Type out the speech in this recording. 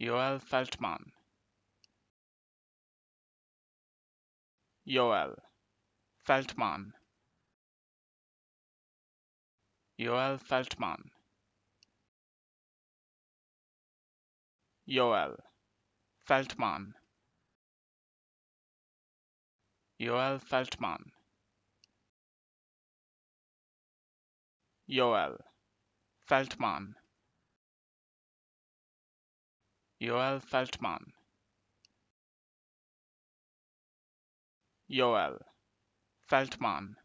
Joel Feltman Joel Feltman Joel Feltman Joel Feltman Joel Feltman Yoel Feltman Joel Feltman. Joel Feltman.